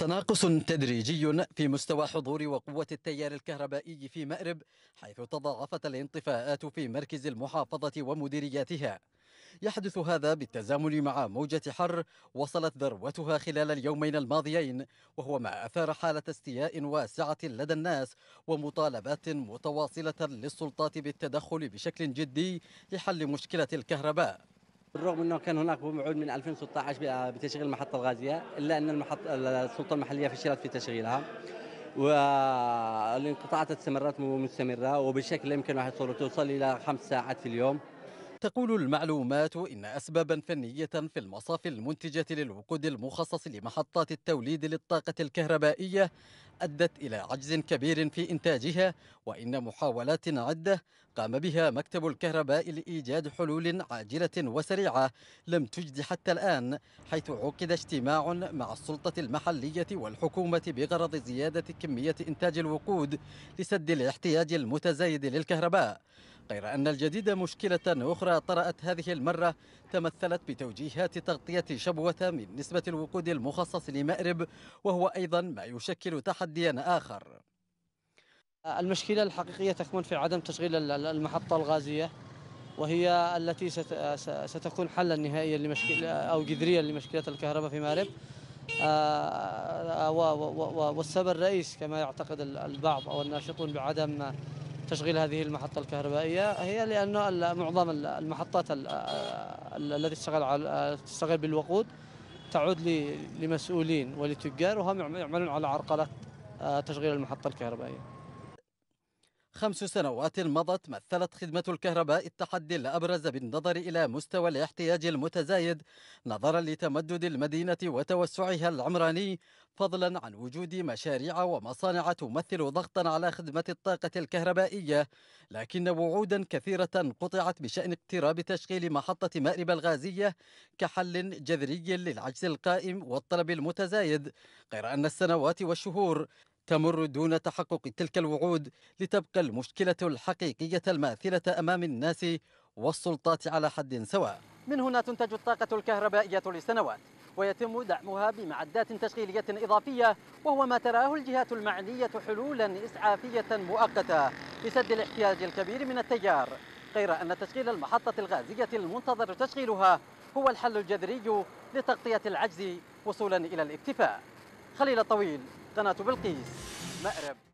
تناقص تدريجي في مستوى حضور وقوة التيار الكهربائي في مأرب حيث تضاعفت الانطفاءات في مركز المحافظة ومديرياتها يحدث هذا بالتزامن مع موجة حر وصلت ذروتها خلال اليومين الماضيين وهو ما أثار حالة استياء واسعة لدى الناس ومطالبات متواصلة للسلطات بالتدخل بشكل جدي لحل مشكلة الكهرباء بالرغم انه كان هناك وعود من 2016 آه، بتشغيل المحطه الغازيه الا ان المحطه السلطه المحليه فشلت في تشغيلها والانقطاعات استمرت مستمره وبشكل يمكن راح توصل الى خمس ساعات في اليوم تقول المعلومات إن أسبابا فنية في المصافي المنتجة للوقود المخصص لمحطات التوليد للطاقة الكهربائية أدت إلى عجز كبير في إنتاجها وإن محاولات عدة قام بها مكتب الكهرباء لإيجاد حلول عاجلة وسريعة لم تجد حتى الآن حيث عقد اجتماع مع السلطة المحلية والحكومة بغرض زيادة كمية إنتاج الوقود لسد الاحتياج المتزايد للكهرباء غير أن الجديد مشكلة أخرى طرأت هذه المرة تمثلت بتوجيهات تغطية شبوة من نسبة الوقود المخصص لمأرب وهو أيضا ما يشكل تحديا آخر المشكلة الحقيقية تكمن في عدم تشغيل المحطة الغازية وهي التي ستكون حلا نهائيا لمشكلة أو جذريا لمشكلة الكهرباء في مأرب آه، آه، والسبب الرئيس كما يعتقد البعض أو الناشطون بعدم تشغيل هذه المحطة الكهربائية هي لأن معظم المحطات التي تشتغل تشتغل بالوقود تعود لمسؤولين ولتجار وهم يعملون على عرقلة آه، تشغيل المحطة الكهربائية خمس سنوات مضت مثلت خدمة الكهرباء التحدي الأبرز بالنظر إلى مستوى الاحتياج المتزايد نظرا لتمدد المدينة وتوسعها العمراني فضلا عن وجود مشاريع ومصانع تمثل ضغطا على خدمة الطاقة الكهربائية لكن وعودا كثيرة قطعت بشأن اقتراب تشغيل محطة مأرب الغازية كحل جذري للعجز القائم والطلب المتزايد غير أن السنوات والشهور تمر دون تحقق تلك الوعود لتبقى المشكلة الحقيقية الماثلة أمام الناس والسلطات على حد سواء من هنا تنتج الطاقة الكهربائية لسنوات ويتم دعمها بمعدات تشغيلية إضافية وهو ما تراه الجهات المعنية حلولا إسعافية مؤقتة لسد الاحتياج الكبير من التيار غير أن تشغيل المحطة الغازية المنتظر تشغيلها هو الحل الجذري لتغطية العجز وصولا إلى الاكتفاء خليل الطويل قناة بلقيس مأرب